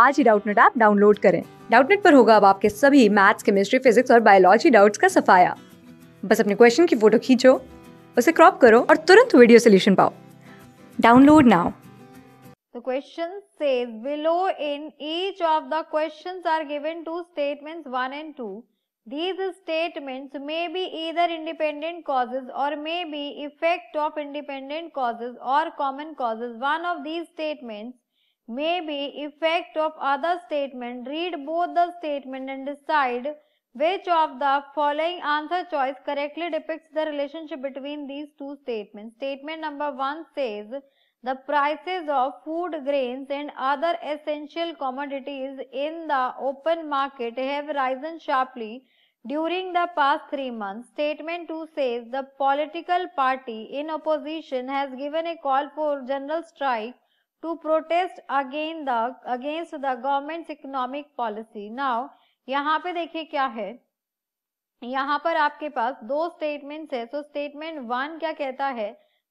आज ही Doubtnut app download करें डाउटनेट पर होगा अब आपके सभी मैथ्स केमिस्ट्री फिजिक्स और बायोलॉजी डाउट्स का सफाया बस अपने क्वेश्चन की फोटो खींचो उसे क्रॉप करो और तुरंत वीडियो सोल्यूशन पाओ download now The question says below in each of the questions are given two statements 1 and 2. These statements may be either independent causes or may be effect of independent causes or common causes. One of these statements may be effect of other statement. Read both the statement and decide which of the following answer choice correctly depicts the relationship between these two statements. Statement number 1 says the prices of food grains and other essential commodities in the open market have risen sharply during the past three months. Statement 2 says the political party in opposition has given a call for general strike to protest against the against the government's economic policy. Now यहाँ पे देखिए क्या है यहाँ पर आपके पास दो statements है सो स्टेटमेंट वन क्या कहता है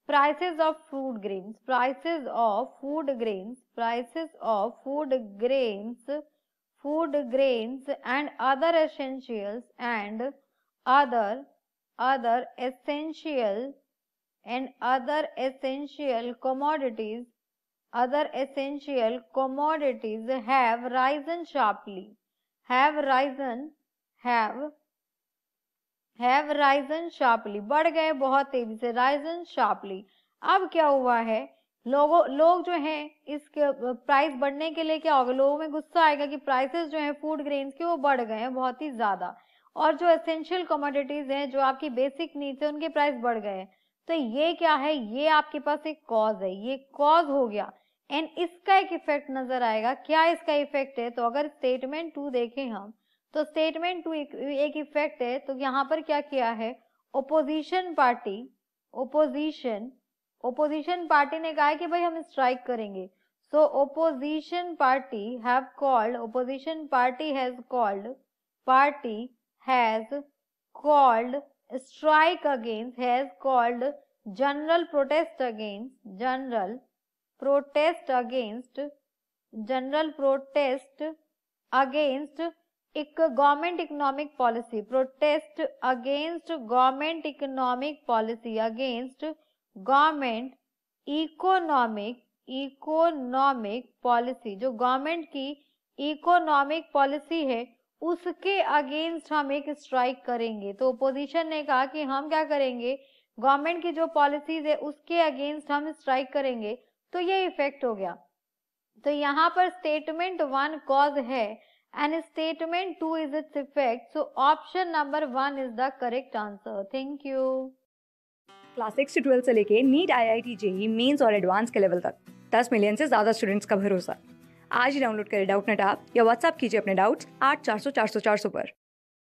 prices of food grains prices of food grains prices of food grains food grains and other essentials and other other essential and other essential commodities other essential commodities have risen sharply. Have risen, have, have risen sharply. बढ़ गए बहुत तेजी से risen sharply. अब क्या हुआ है लोगों लोग जो हैं इसके प्राइस बढ़ने के लिए क्या होगा लोगों में गुस्सा आएगा कि प्राइसेस जो हैं फूड ग्रेन्स के वो बढ़ गए हैं बहुत ही ज्यादा और जो एसेंशियल कमोडिटीज हैं जो आपकी बेसिक नीड्स हैं उनके प्राइस बढ़ गए हैं तो ये क्या है ये आपके पास एक कॉज है ये कॉज हो गया एंड इसका एक इफेक्ट नजर आएगा क्या इसका इफेक्ट है तो अगर स्टेटमेंट टू देखें हम तो स्टेटमेंट टू एक इफेक्ट है तो यहाँ पर क्या किया है opposition party opposition opposition party ने कहा कि भाई हम स्ट्राइक करेंगे so opposition party have called opposition party has called party has called strike against has called general protest against general protest against general protest against एक government economic policy protest against government economic policy against government economic economic policy जो government की economic policy है उसके against हम एक strike करेंगे तो opposition ने कहा कि हम क्या करेंगे गवर्नमेंट की जो पॉलिसीज है उसके अगेंस्ट हम स्ट्राइक करेंगे तो ये इफेक्ट हो गया तो यहाँ पर स्टेटमेंट वन कॉज है and statement two is its effect so option number one is the correct answer thank you class six से ट्वेल्थ से लेके NEET I I T JEE mains और एडवांस के लेवल तक दस मिलियन से ज़्यादा स्टूडेंट्स का भरोसा आज ही डाउनलोड करें डाउट नेट आप या व्हाट्सअप कीजिए अपने डाउट्स आठ चार सौ चार सौ चार सौ पर